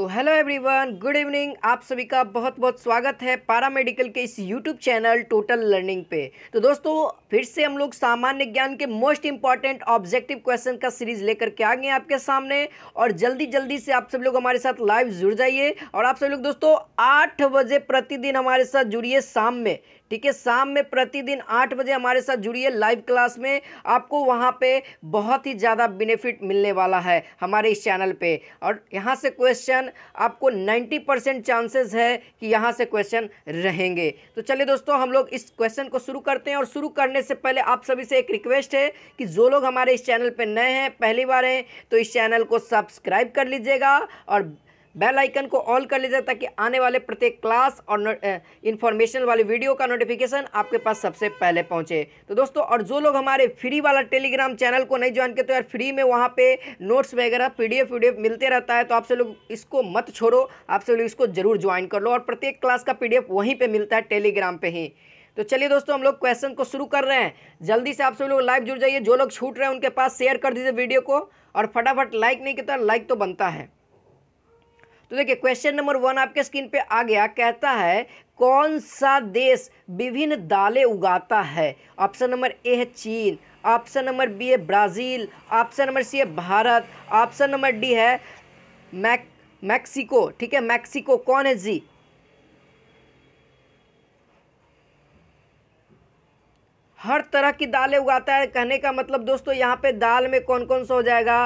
तो hello everyone good evening आप सभी का बहुत बहुत स्वागत है पारा मेडिकल के इस यूट्यूब चैनल टोटल लर्निंग पे तो दोस्तों फिर से हम लोग सामान्य ज्ञान के मोस्ट इंपॉर्टेंट ऑब्जेक्टिव क्वेश्चन का सीरीज लेकर के आ गए आपके सामने और जल्दी जल्दी से आप सब लोग हमारे साथ लाइव जुड़ जाइए और आप सब लोग दोस्तों आठ बजे प्रतिदिन हमारे साथ जुड़िए शाम में ठीक है शाम में प्रतिदिन आठ बजे हमारे साथ जुड़िए लाइव क्लास में आपको वहाँ पे बहुत ही ज़्यादा बेनिफिट मिलने वाला है हमारे इस चैनल पे और यहाँ से क्वेश्चन आपको 90 परसेंट चांसेस है कि यहाँ से क्वेश्चन रहेंगे तो चलिए दोस्तों हम लोग इस क्वेश्चन को शुरू करते हैं और शुरू करने से पहले आप सभी से एक रिक्वेस्ट है कि जो लोग हमारे इस चैनल पर नए हैं पहली बार हैं तो इस चैनल को सब्सक्राइब कर लीजिएगा और बेल आइकन को ऑल कर लीजिए ताकि आने वाले प्रत्येक क्लास और इन्फॉर्मेशन वाले वीडियो का नोटिफिकेशन आपके पास सबसे पहले पहुंचे तो दोस्तों और जो लोग हमारे फ्री वाला टेलीग्राम चैनल को नहीं ज्वाइन करते तो यार फ्री में वहाँ पे नोट्स वगैरह पी डी मिलते रहता है तो आपसे लोग इसको मत छोड़ो आपसे लोग इसको जरूर ज्वाइन कर लो और प्रत्येक क्लास का पी वहीं पर मिलता है टेलीग्राम पर ही तो चलिए दोस्तों हम लोग क्वेश्चन को शुरू कर रहे हैं जल्दी से आप सब लोग लाइव जुड़ जाइए जो लोग छूट रहे हैं उनके पास शेयर कर दीजिए वीडियो को और फटाफट लाइक नहीं किया लाइक तो, तो बनता है तो देखिए क्वेश्चन नंबर वन आपके स्क्रीन पे आ गया कहता है कौन सा देश विभिन्न दालें उगाता है ऑप्शन नंबर ए है चीन ऑप्शन नंबर बी है ब्राज़ील ऑप्शन नंबर सी है भारत ऑप्शन नंबर डी है मैक मैक्सिको ठीक है मैक्सिको कौन है जी हर तरह की दालें उगाता है कहने का मतलब दोस्तों यहाँ पे दाल में कौन कौन सा हो जाएगा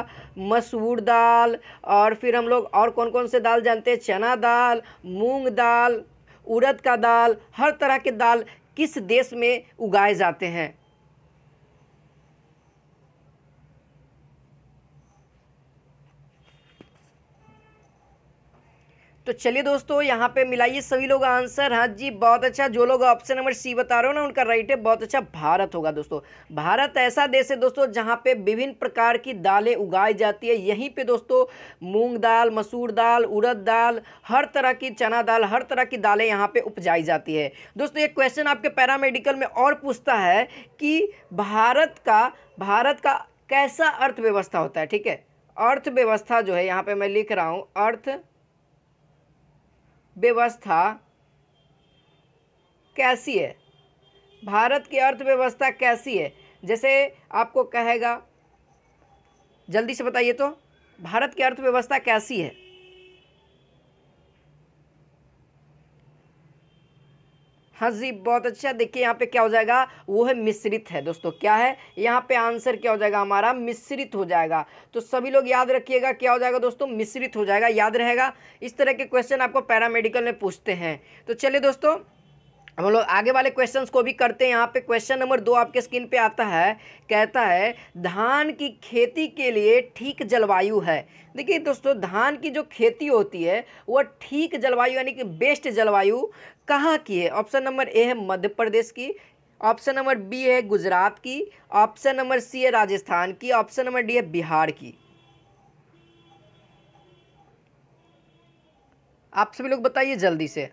मसूर दाल और फिर हम लोग और कौन कौन से दाल जानते हैं चना दाल मूंग दाल उड़द का दाल हर तरह के दाल किस देश में उगाए जाते हैं तो चलिए दोस्तों यहाँ पे मिलाइए सभी लोग आंसर हाँ जी बहुत अच्छा जो लोग ऑप्शन नंबर सी बता रहे हो ना उनका राइट है बहुत अच्छा भारत होगा दोस्तों भारत ऐसा देश है दोस्तों जहाँ पे विभिन्न प्रकार की दालें उगाई जाती है यहीं पे दोस्तों मूंग दाल मसूर दाल उड़द दाल हर तरह की चना दाल हर तरह की दालें यहाँ पर उपजाई जाती है दोस्तों एक क्वेश्चन आपके पैरामेडिकल में और पूछता है कि भारत का भारत का कैसा अर्थव्यवस्था होता है ठीक है अर्थव्यवस्था जो है यहाँ पर मैं लिख रहा हूँ अर्थ व्यवस्था कैसी है भारत की अर्थव्यवस्था कैसी है जैसे आपको कहेगा जल्दी से बताइए तो भारत की अर्थव्यवस्था कैसी है हाँ जी बहुत अच्छा देखिए यहाँ पे क्या हो जाएगा वो है मिश्रित है दोस्तों क्या है यहाँ पे आंसर क्या हो जाएगा हमारा मिश्रित हो जाएगा तो सभी लोग याद रखिएगा क्या हो जाएगा दोस्तों मिश्रित हो जाएगा याद रहेगा इस तरह के क्वेश्चन आपको पैरामेडिकल में पूछते हैं तो चलिए दोस्तों हम लोग आगे वाले क्वेश्चंस को भी करते हैं यहाँ पे क्वेश्चन नंबर दो आपके स्क्रीन पे आता है कहता है धान की खेती के लिए ठीक जलवायु है देखिए दोस्तों धान की जो खेती होती है वह ठीक जलवायु यानी कि बेस्ट जलवायु कहाँ की है ऑप्शन नंबर ए है मध्य प्रदेश की ऑप्शन नंबर बी है गुजरात की ऑप्शन नंबर सी है राजस्थान की ऑप्शन नंबर डी है बिहार की आप सभी लोग बताइए जल्दी से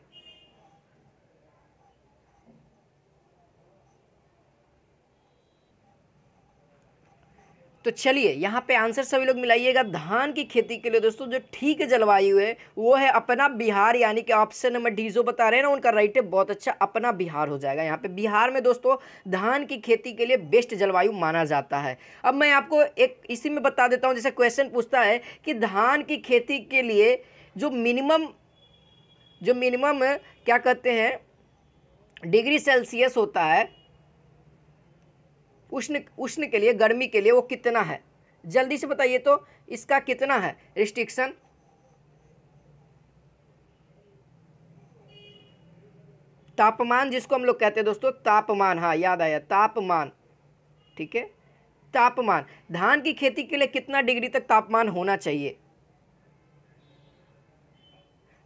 तो चलिए यहाँ पे आंसर सभी लोग मिलाइएगा धान की खेती के लिए दोस्तों जो ठीक जलवायु है वो है अपना बिहार यानी कि ऑप्शन नंबर डी जो बता रहे हैं ना उनका राइट है बहुत अच्छा अपना बिहार हो जाएगा यहाँ पे बिहार में दोस्तों धान की खेती के लिए बेस्ट जलवायु माना जाता है अब मैं आपको एक इसी में बता देता हूँ जैसे क्वेश्चन पूछता है कि धान की खेती के लिए जो मिनिमम जो मिनिमम क्या कहते हैं डिग्री सेल्सियस होता है उष्ण उष्ण के लिए गर्मी के लिए वो कितना है जल्दी से बताइए तो इसका कितना है रिस्ट्रिक्शन तापमान जिसको हम लोग कहते हैं दोस्तों तापमान हाँ याद आया तापमान ठीक है तापमान धान की खेती के लिए कितना डिग्री तक तापमान होना चाहिए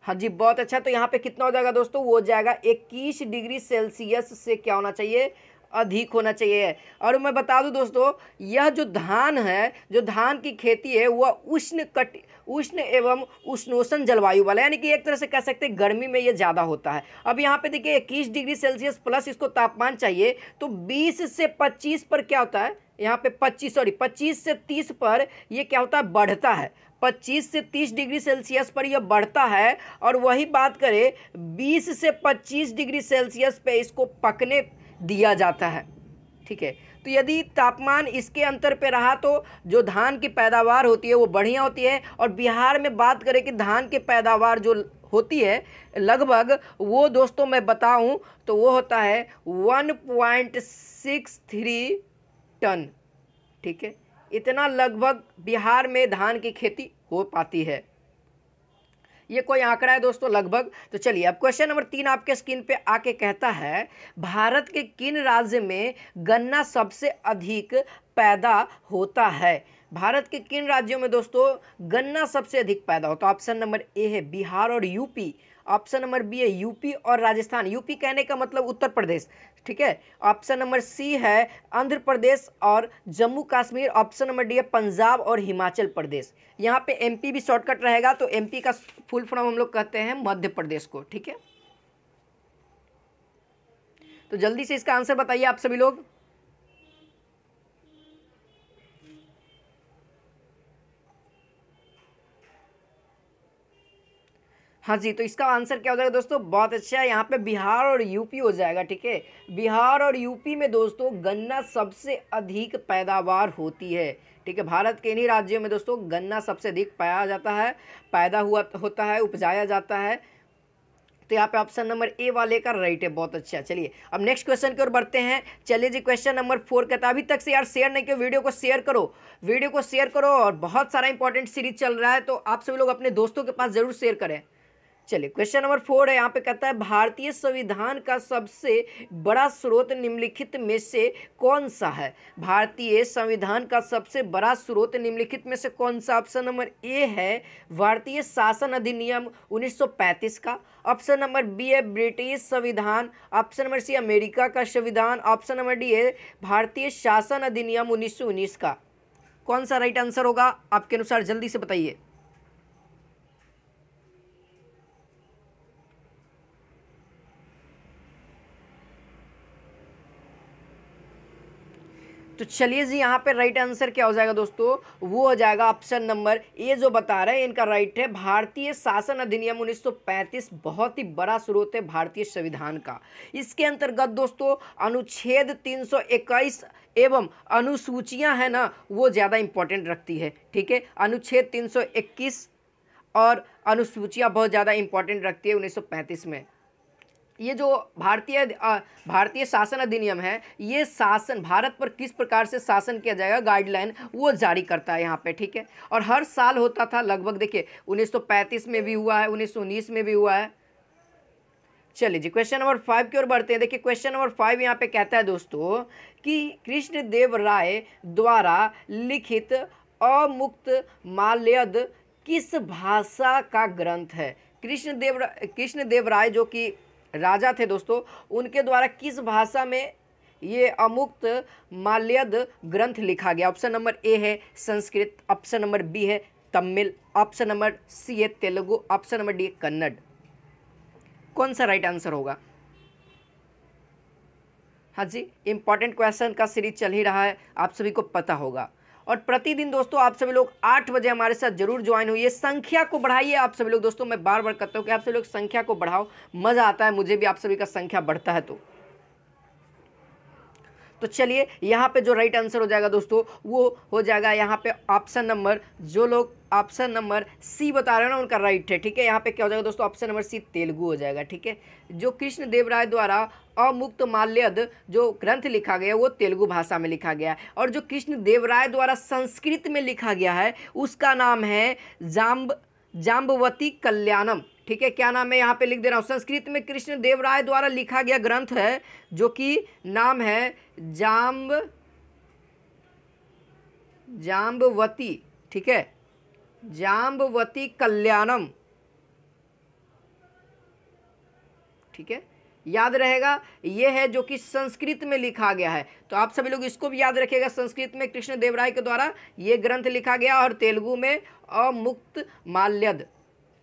हाँ जी बहुत अच्छा तो यहाँ पे कितना हो जाएगा दोस्तों वो हो जाएगा इक्कीस डिग्री सेल्सियस से क्या होना चाहिए अधिक होना चाहिए और मैं बता दूं दोस्तों यह जो धान है जो धान की खेती है वह उष्ण कट उष्ण एवं उष्णोषण जलवायु वाला यानी कि एक तरह से कह सकते हैं गर्मी में ये ज़्यादा होता है अब यहाँ पे देखिए इक्कीस डिग्री सेल्सियस प्लस इसको तापमान चाहिए तो 20 से 25 पर क्या होता है यहाँ पे 25 सॉरी 25 से 30 पर यह क्या होता है बढ़ता है 25 से 30 डिग्री सेल्सियस पर यह बढ़ता है और वही बात करें 20 से 25 डिग्री सेल्सियस पे इसको पकने दिया जाता है ठीक है तो यदि तापमान इसके अंतर पे रहा तो जो धान की पैदावार होती है वो बढ़िया होती है और बिहार में बात करें कि धान की पैदावार जो होती है लगभग वो दोस्तों मैं बताऊं तो वो होता है 1.63 टन ठीक है इतना लगभग बिहार में धान की खेती हो पाती है ये कोई आंकड़ा है दोस्तों लगभग तो चलिए अब क्वेश्चन नंबर तीन आपके स्क्रीन पे आके कहता है भारत के किन राज्य में गन्ना सबसे अधिक पैदा होता है भारत के किन राज्यों में दोस्तों गन्ना सबसे अधिक पैदा होता है ऑप्शन नंबर ए है बिहार और यूपी ऑप्शन नंबर बी है यूपी और राजस्थान यूपी कहने का मतलब उत्तर प्रदेश ठीक है ऑप्शन नंबर सी है आंध्र प्रदेश और Jammu Kashmir option number D है पंजाब और हिमाचल प्रदेश यहाँ पे एमपी भी शॉर्टकट रहेगा तो एमपी का फुल फॉर्म हम लोग कहते हैं मध्य प्रदेश को ठीक है तो जल्दी से इसका आंसर बताइए आप सभी लोग हाँ जी तो इसका आंसर क्या हो जाएगा दोस्तों बहुत अच्छा है यहाँ पे बिहार और यूपी हो जाएगा ठीक है बिहार और यूपी में दोस्तों गन्ना सबसे अधिक पैदावार होती है ठीक है भारत के इन्हीं राज्यों में दोस्तों गन्ना सबसे अधिक पाया जाता है पैदा हुआ होता है उपजाया जाता है तो यहाँ पे ऑप्शन नंबर ए वाले का राइट है बहुत अच्छा चलिए अब नेक्स्ट क्वेश्चन की ओर बढ़ते हैं चलिए जी क्वेश्चन नंबर फोर कहता है अभी तक से यार शेयर नहीं किया वीडियो को शेयर करो वीडियो को शेयर करो और बहुत सारा इंपॉर्टेंट सीरीज चल रहा है तो आप सभी लोग अपने दोस्तों के पास जरूर शेयर करें चलिए क्वेश्चन नंबर फोर है यहाँ पे कहता है भारतीय संविधान का सबसे बड़ा स्रोत निम्नलिखित में से कौन सा है भारतीय संविधान का सबसे बड़ा स्रोत निम्नलिखित में से कौन सा ऑप्शन नंबर ए है भारतीय शासन अधिनियम 1935 का ऑप्शन नंबर बी है ब्रिटिश संविधान ऑप्शन नंबर सी अमेरिका का संविधान ऑप्शन नंबर डी है भारतीय शासन अधिनियम उन्नीस का कौन सा राइट आंसर होगा आपके अनुसार जल्दी से बताइए तो चलिए जी यहाँ पे राइट आंसर क्या हो जाएगा दोस्तों वो हो जाएगा ऑप्शन नंबर ए जो बता रहे हैं इनका राइट है भारतीय शासन अधिनियम 1935 बहुत ही बड़ा स्रोत है भारतीय संविधान का इसके अंतर्गत दोस्तों अनुच्छेद 321 एवं अनुसूचियां हैं ना वो ज़्यादा इंपॉर्टेंट रखती है ठीक है अनुच्छेद तीन और अनुसूचियाँ बहुत ज़्यादा इंपॉर्टेंट रखती है उन्नीस में ये जो भारतीय भारतीय शासन अधिनियम है ये शासन भारत पर किस प्रकार से शासन किया जाएगा गाइडलाइन वो जारी करता है यहाँ पे ठीक है और हर साल होता था लगभग देखिए 1935 में भी हुआ है 1919 में भी हुआ है चलिए जी क्वेश्चन नंबर फाइव की ओर बढ़ते हैं देखिए क्वेश्चन नंबर फाइव यहाँ पे कहता है दोस्तों कि कृष्णदेव राय द्वारा लिखित अमुक्त माल्यद किस भाषा का ग्रंथ है कृष्णदेव कृष्णदेव राय जो कि राजा थे दोस्तों उनके द्वारा किस भाषा में ये अमुक्त माल्यद ग्रंथ लिखा गया ऑप्शन नंबर ए है संस्कृत ऑप्शन नंबर बी है तमिल ऑप्शन नंबर सी है Telugu option number D Kannada कौन सा राइट आंसर होगा हाँ जी इंपॉर्टेंट क्वेश्चन का सीरीज चल ही रहा है आप सभी को पता होगा और प्रतिदिन दोस्तों आप सभी लोग आठ बजे हमारे साथ जरूर ज्वाइन हुई संख्या को बढ़ाइए आप सभी लोग दोस्तों मैं बार बार कहता हूँ कि आप सभी लोग संख्या को बढ़ाओ मज़ा आता है मुझे भी आप सभी का संख्या बढ़ता है तो तो चलिए यहाँ पे जो राइट आंसर हो जाएगा दोस्तों वो हो जाएगा यहाँ पे ऑप्शन नंबर जो लोग ऑप्शन नंबर सी बता रहे हैं ना उनका राइट है ठीक है यहाँ पे क्या हो जाएगा दोस्तों ऑप्शन नंबर सी तेलुगु हो जाएगा ठीक है जो कृष्ण देव राय द्वारा अमुक्त माल्यद जो ग्रंथ लिखा गया वो तेलुगु भाषा में लिखा गया है और जो कृष्ण देवराय राय द्वारा संस्कृत में लिखा गया है उसका नाम है जाम्ब जाम्बवती कल्याणम ठीक है क्या नाम है यहाँ पे लिख दे रहा हूँ संस्कृत में कृष्ण देव राय द्वारा लिखा गया ग्रंथ है जो कि नाम है जाम्ब जाम्बवती ठीक है जाम्बवती कल्याणम ठीक है याद रहेगा ये है जो कि संस्कृत में लिखा गया है तो आप सभी लोग इसको भी याद रखिएगा संस्कृत में कृष्ण देवराय के द्वारा ये ग्रंथ लिखा गया और तेलुगु में अमुक्त माल्यद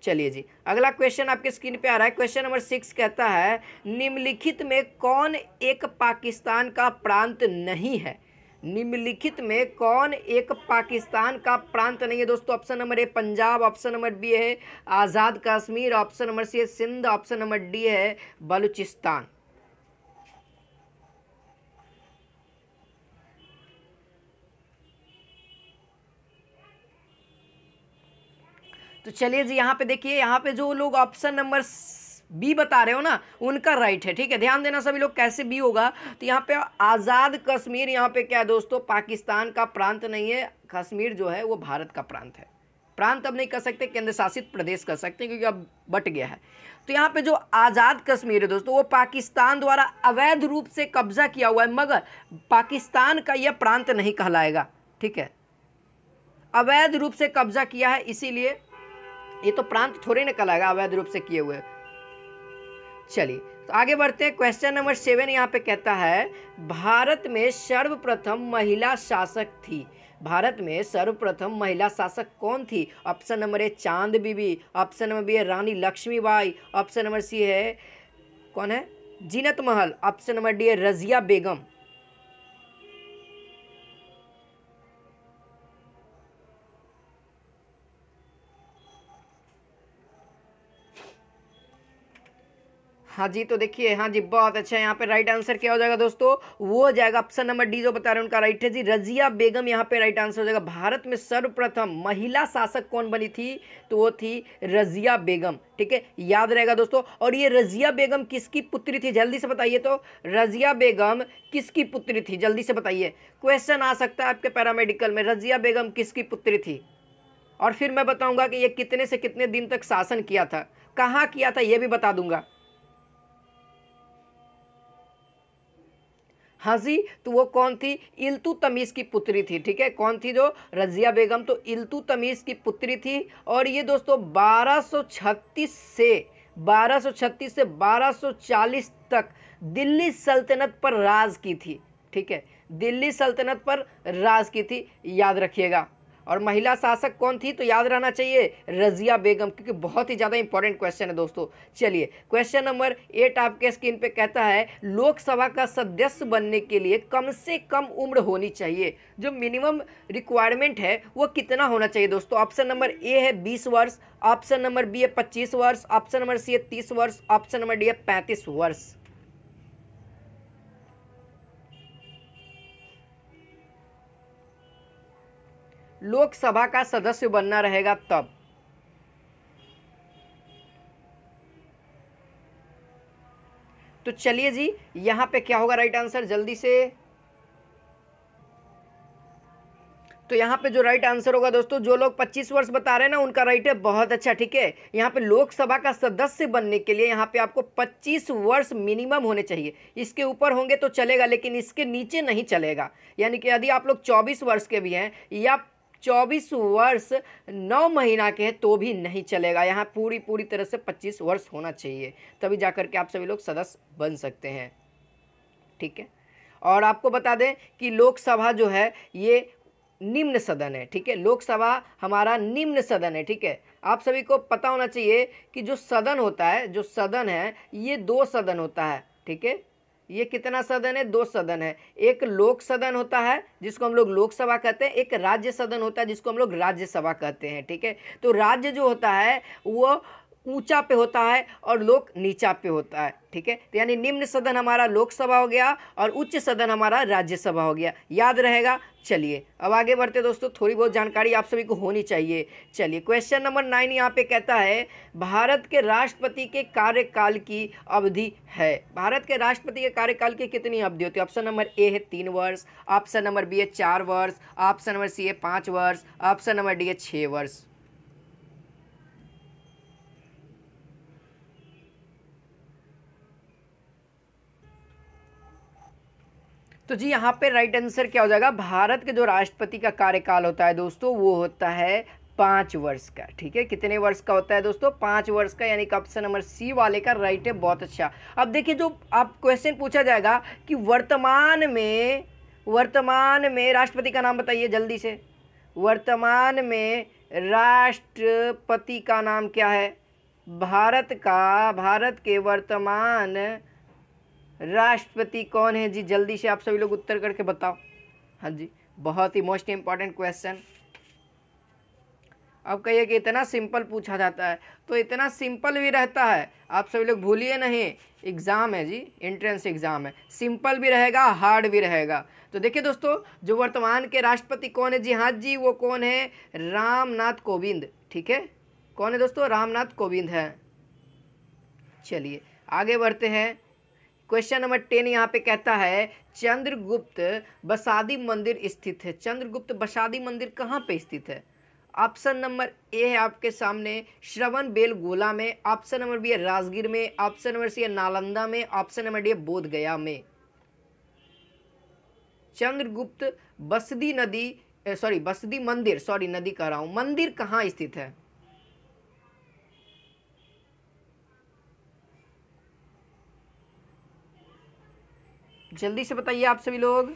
चलिए जी अगला क्वेश्चन आपके स्क्रीन पे आ रहा है क्वेश्चन नंबर सिक्स कहता है निम्नलिखित में कौन एक पाकिस्तान का प्रांत नहीं है निम्नलिखित में कौन एक पाकिस्तान का प्रांत नहीं है दोस्तों option number A Punjab option number B है Azad Kashmir option number C है सिंध ऑप्शन नंबर डी है बलूचिस्तान तो चलिए जी यहाँ पे देखिए यहाँ पे जो लोग ऑप्शन नंबर बी बता रहे हो ना उनका राइट है ठीक है ध्यान देना सभी लोग कैसे बी होगा तो यहाँ पे आज़ाद कश्मीर यहाँ पे क्या है दोस्तों पाकिस्तान का प्रांत नहीं है कश्मीर जो है वो भारत का प्रांत है प्रांत अब नहीं कर सकते केंद्र शासित प्रदेश कर सकते क्योंकि अब बट गया है तो यहाँ पे जो आज़ाद कश्मीर है दोस्तों वो पाकिस्तान द्वारा अवैध रूप से कब्जा किया हुआ है मगर पाकिस्तान का यह प्रांत नहीं कहलाएगा ठीक है अवैध रूप से कब्जा किया है इसीलिए ये तो प्रांत थोड़े ना कहलाएगा अवैध रूप से किए हुए चलिए तो आगे बढ़ते हैं क्वेश्चन नंबर सेवन यहाँ पे कहता है भारत में सर्वप्रथम महिला शासक थी भारत में सर्वप्रथम महिला शासक कौन थी ऑप्शन नंबर ए चांद बीबी ऑप्शन नंबर बी है Rani Lakshmibai option number C है कौन है जीनत महल ऑप्शन नंबर डी है रजिया बेगम हाँ जी तो देखिए हाँ जी बहुत अच्छा है यहाँ पे राइट आंसर क्या हो जाएगा दोस्तों वो हो जाएगा ऑप्शन नंबर डी जो बता रहे हैं उनका राइट है जी रजिया बेगम यहाँ पे राइट आंसर हो जाएगा भारत में सर्वप्रथम महिला शासक कौन बनी थी तो वो थी रजिया बेगम ठीक है याद रहेगा दोस्तों और ये रजिया बेगम किसकी पुत्री थी जल्दी से बताइए तो रजिया बेगम किसकी पुत्री थी जल्दी से बताइए क्वेश्चन आ सकता है आपके पैरामेडिकल में रजिया बेगम किसकी पुत्री थी और फिर मैं बताऊंगा कि ये कितने से कितने दिन तक शासन किया था कहाँ किया था ये भी बता दूंगा हंसी तो वो कौन थी इल्तु तमीज़ की पुत्री थी ठीक है कौन थी जो रज़िया बेगम तो इल्तु तमीज़ की पुत्री थी और ये दोस्तों 1236 से 1236 से 1240 तक दिल्ली सल्तनत पर राज की थी ठीक है दिल्ली सल्तनत पर राज की थी याद रखिएगा और महिला शासक कौन थी तो याद रहना चाहिए रजिया बेगम क्योंकि बहुत ही ज़्यादा इंपॉर्टेंट क्वेश्चन है दोस्तों चलिए क्वेश्चन नंबर एट आपके स्क्रीन पे कहता है लोकसभा का सदस्य बनने के लिए कम से कम उम्र होनी चाहिए जो मिनिमम रिक्वायरमेंट है वो कितना होना चाहिए दोस्तों ऑप्शन नंबर ए है बीस वर्ष ऑप्शन नंबर बी है पच्चीस वर्ष ऑप्शन नंबर सी है तीस वर्ष ऑप्शन नंबर डी है पैंतीस वर्ष लोकसभा का सदस्य बनना रहेगा तब तो चलिए जी यहां पे क्या होगा राइट आंसर जल्दी से तो यहां पे जो राइट आंसर होगा दोस्तों जो लोग 25 वर्ष बता रहे हैं ना उनका राइट है बहुत अच्छा ठीक है यहाँ पे लोकसभा का सदस्य बनने के लिए यहां पे आपको 25 वर्ष मिनिमम होने चाहिए इसके ऊपर होंगे तो चलेगा लेकिन इसके नीचे नहीं चलेगा यानी कि यदि आप लोग 24 वर्ष के भी हैं या चौबीस वर्ष नौ महीना के हैं तो भी नहीं चलेगा यहाँ पूरी पूरी तरह से पच्चीस वर्ष होना चाहिए तभी जा के आप सभी लोग सदस्य बन सकते हैं ठीक है और आपको बता दें कि लोकसभा जो है ये निम्न सदन है ठीक है लोकसभा हमारा निम्न सदन है ठीक है आप सभी को पता होना चाहिए कि जो सदन होता है जो सदन है ये दो सदन होता है ठीक है ये कितना सदन है दो सदन है एक लोक सदन होता है जिसको हम लोग लोकसभा कहते हैं एक राज्य सदन होता है जिसको हम लोग राज्यसभा कहते हैं ठीक है तो राज्य जो होता है वो ऊंचा पे होता है और लोक नीचा पे होता है ठीक है तो यानी निम्न सदन हमारा लोकसभा हो गया और उच्च सदन हमारा राज्यसभा हो गया याद रहेगा चलिए अब आगे बढ़ते दोस्तों थोड़ी बहुत जानकारी आप सभी को होनी चाहिए चलिए क्वेश्चन नंबर नाइन यहाँ पे कहता है भारत के राष्ट्रपति के कार्यकाल की अवधि है भारत के राष्ट्रपति के कार्यकाल की कितनी अवधि होती है ऑप्शन नंबर ए है तीन वर्ष ऑप्शन नंबर बी है चार वर्ष ऑप्शन नंबर सी है पाँच वर्ष ऑप्शन नंबर डी है छः वर्ष तो जी यहाँ पे राइट आंसर क्या हो जाएगा भारत के जो राष्ट्रपति का कार्यकाल होता है दोस्तों वो होता है पाँच वर्ष का ठीक है कितने वर्ष का होता है दोस्तों पाँच वर्ष का यानी कि ऑप्शन नंबर सी वाले का राइट है बहुत अच्छा अब देखिए जो आप क्वेश्चन पूछा जाएगा कि वर्तमान में वर्तमान में राष्ट्रपति का नाम बताइए जल्दी से वर्तमान में राष्ट्रपति का नाम क्या है भारत का भारत के वर्तमान राष्ट्रपति कौन है जी जल्दी से आप सभी लोग उत्तर करके बताओ हाँ जी बहुत ही मोस्ट इम्पॉर्टेंट क्वेश्चन अब कहिए कि इतना सिंपल पूछा जाता है तो इतना सिंपल भी रहता है आप सभी लोग भूलिए नहीं एग्ज़ाम है जी एंट्रेंस एग्ज़ाम है सिंपल भी रहेगा हार्ड भी रहेगा तो देखिए दोस्तों जो वर्तमान के राष्ट्रपति कौन है जी हाँ जी वो कौन है रामनाथ कोविंद ठीक है कौन है दोस्तों रामनाथ कोविंद है चलिए आगे बढ़ते हैं क्वेश्चन नंबर टेन यहाँ पे कहता है चंद्रगुप्त बसादी मंदिर स्थित है चंद्रगुप्त बसादी मंदिर कहाँ पे स्थित है ऑप्शन नंबर ए है आपके सामने श्रवण बेल गोला में ऑप्शन नंबर बी है राजगीर में ऑप्शन नंबर सी है नालंदा में ऑप्शन नंबर डी है बोध गया में चंद्रगुप्त बसदी नदी सॉरी बसदी मंदिर सॉरी नदी कह रहा हूँ मंदिर कहाँ स्थित है जल्दी से बताइए आप सभी लोग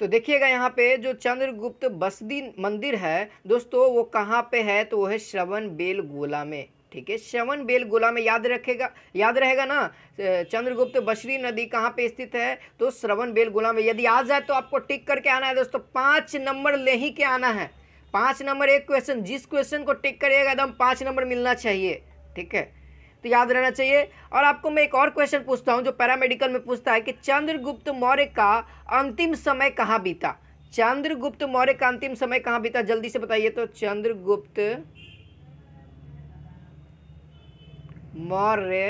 तो देखिएगा यहाँ पे जो चंद्रगुप्त बसदी मंदिर है दोस्तों वो कहाँ पे है तो वो है श्रवण बेलगोला में ठीक है श्रवण बेलगोला में याद रखेगा याद रहेगा ना चंद्रगुप्त बशरी नदी कहाँ पे स्थित है तो श्रवण बेलगोला में यदि आ जाए तो आपको टिक करके आना है दोस्तों पाँच नंबर ले ही के आना है पाँच नंबर एक क्वेश्चन जिस क्वेश्चन को टिक करिएगा एकदम पाँच नंबर मिलना चाहिए ठीक है तो याद रहना चाहिए और आपको मैं एक और क्वेश्चन पूछता हूँ जो पैरामेडिकल में पूछता है कि चंद्रगुप्त मौर्य का अंतिम समय कहाँ बीता चंद्रगुप्त मौर्य का अंतिम समय कहाँ बीता जल्दी से बताइए तो चंद्रगुप्त मौर्य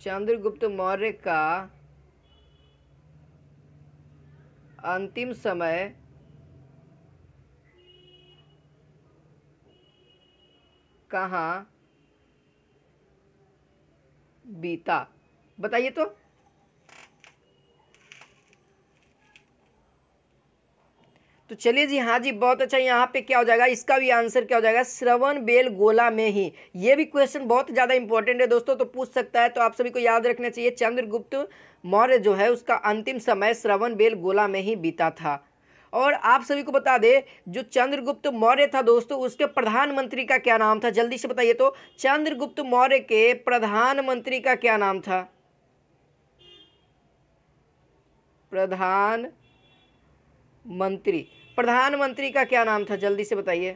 चंद्रगुप्त मौर्य का अंतिम समय कहाँ बीता बताइए तो तो चलिए जी हाँ जी बहुत अच्छा यहाँ पे क्या हो जाएगा इसका भी आंसर क्या हो जाएगा श्रवण बेल गोला में ही ये भी क्वेश्चन बहुत ज़्यादा इंपॉर्टेंट है दोस्तों तो पूछ सकता है तो आप सभी को याद रखना चाहिए चंद्रगुप्त मौर्य जो है उसका अंतिम समय श्रवण बेल गोला में ही बीता था और आप सभी को बता दे जो चंद्रगुप्त मौर्य था दोस्तों उसके प्रधानमंत्री का क्या नाम था जल्दी से बताइए तो चंद्रगुप्त मौर्य के प्रधानमंत्री का क्या नाम था प्रधान मंत्री प्रधानमंत्री का क्या नाम था जल्दी से बताइए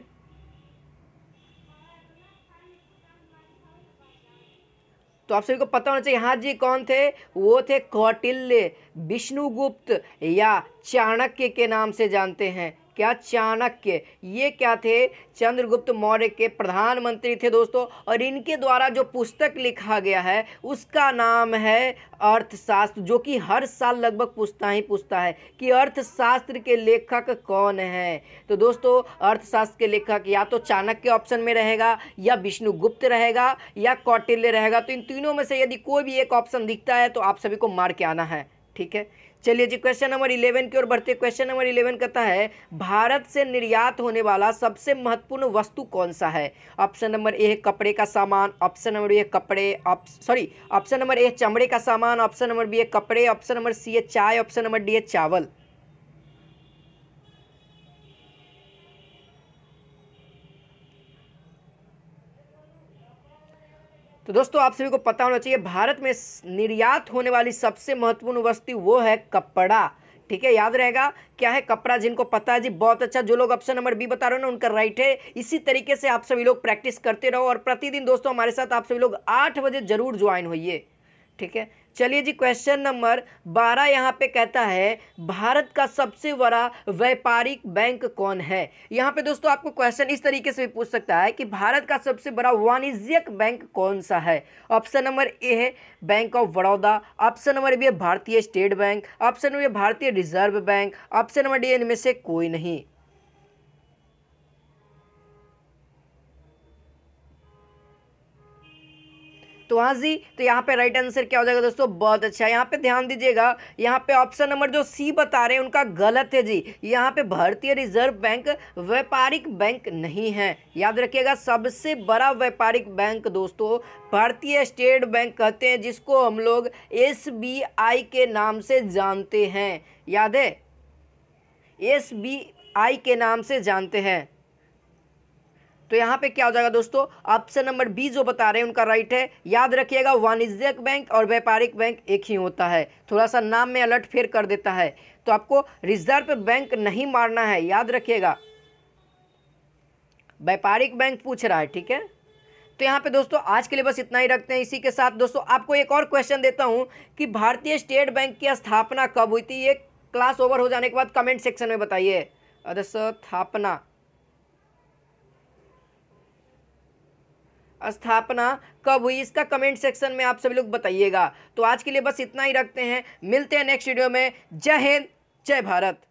तो आप सभी को पता होना चाहिए हाँ जी कौन थे वो थे कौटिल्य विष्णुगुप्त या चाणक्य के नाम से जानते हैं क्या चाणक्य ये क्या थे चंद्रगुप्त मौर्य के प्रधानमंत्री थे दोस्तों और इनके द्वारा जो पुस्तक लिखा गया है उसका नाम है अर्थशास्त्र जो कि हर साल लगभग पूछता ही पूछता है कि अर्थशास्त्र के लेखक कौन है तो दोस्तों अर्थशास्त्र के लेखक या तो चाणक्य ऑप्शन में रहेगा या विष्णुगुप्त रहेगा या कौटिल्य रहेगा तो इन तीनों में से यदि कोई भी एक ऑप्शन दिखता है तो आप सभी को मार के आना है ठीक है चलिए जी क्वेश्चन नंबर इलेवन की ओर बढ़ते क्वेश्चन नंबर इलेवन कहता है भारत से निर्यात होने वाला सबसे महत्वपूर्ण वस्तु कौन सा है ऑप्शन नंबर ए है कपड़े का सामान ऑप्शन नंबर बी कपड़े सॉरी ऑप्शन नंबर ए चमड़े का सामान ऑप्शन नंबर बी है कपड़े ऑप्शन नंबर सी है चाय ऑप्शन नंबर डी है चावल तो दोस्तों आप सभी को पता होना चाहिए भारत में निर्यात होने वाली सबसे महत्वपूर्ण वस्तु वो है कपड़ा ठीक है याद रहेगा क्या है कपड़ा जिनको पता है जी बहुत अच्छा जो लोग ऑप्शन नंबर बी बता रहे हो ना उनका राइट है इसी तरीके से आप सभी लोग प्रैक्टिस करते रहो और प्रतिदिन दोस्तों हमारे साथ आप सभी लोग आठ बजे जरूर ज्वाइन होइए ठीक है चलिए जी क्वेश्चन नंबर बारह यहाँ पे कहता है भारत का सबसे बड़ा व्यापारिक बैंक कौन है यहाँ पे दोस्तों आपको क्वेश्चन इस तरीके से भी पूछ सकता है कि भारत का सबसे बड़ा वाणिज्यिक बैंक कौन सा है ऑप्शन नंबर ए है bank of Baroda option number B है Bharatiya state bank option number Bharatiya reserve bank option number D इनमें से कोई नहीं तो हाँ जी तो यहाँ पे राइट आंसर क्या हो जाएगा दोस्तों बहुत अच्छा यहाँ पे ध्यान दीजिएगा यहाँ पे ऑप्शन नंबर जो सी बता रहे हैं उनका गलत है जी यहाँ पे भारतीय रिजर्व बैंक व्यापारिक बैंक नहीं है याद रखिएगा सबसे बड़ा व्यापारिक बैंक दोस्तों भारतीय स्टेट बैंक कहते हैं जिसको हम लोग एस के नाम से जानते हैं याद है एस के नाम से जानते हैं तो यहाँ पे क्या हो जाएगा दोस्तों ऑप्शन नंबर बी जो बता रहे हैं उनका राइट है याद रखिएगा वाणिज्यिक बैंक और व्यापारिक बैंक एक ही होता है थोड़ा सा नाम में अलर्ट फेर कर देता है तो आपको रिजर्व बैंक नहीं मारना है याद रखिएगा व्यापारिक बैंक पूछ रहा है ठीक है तो यहाँ पे दोस्तों आज के लिए बस इतना ही रखते हैं इसी के साथ दोस्तों आपको एक और क्वेश्चन देता हूँ कि भारतीय स्टेट बैंक की स्थापना कब हुई थी ये क्लास ओवर हो जाने के बाद कमेंट सेक्शन में बताइए अदस्थापना स्थापना कब हुई इसका कमेंट सेक्शन में आप सभी लोग बताइएगा तो आज के लिए बस इतना ही रखते हैं मिलते हैं नेक्स्ट वीडियो में जय हिंद जय भारत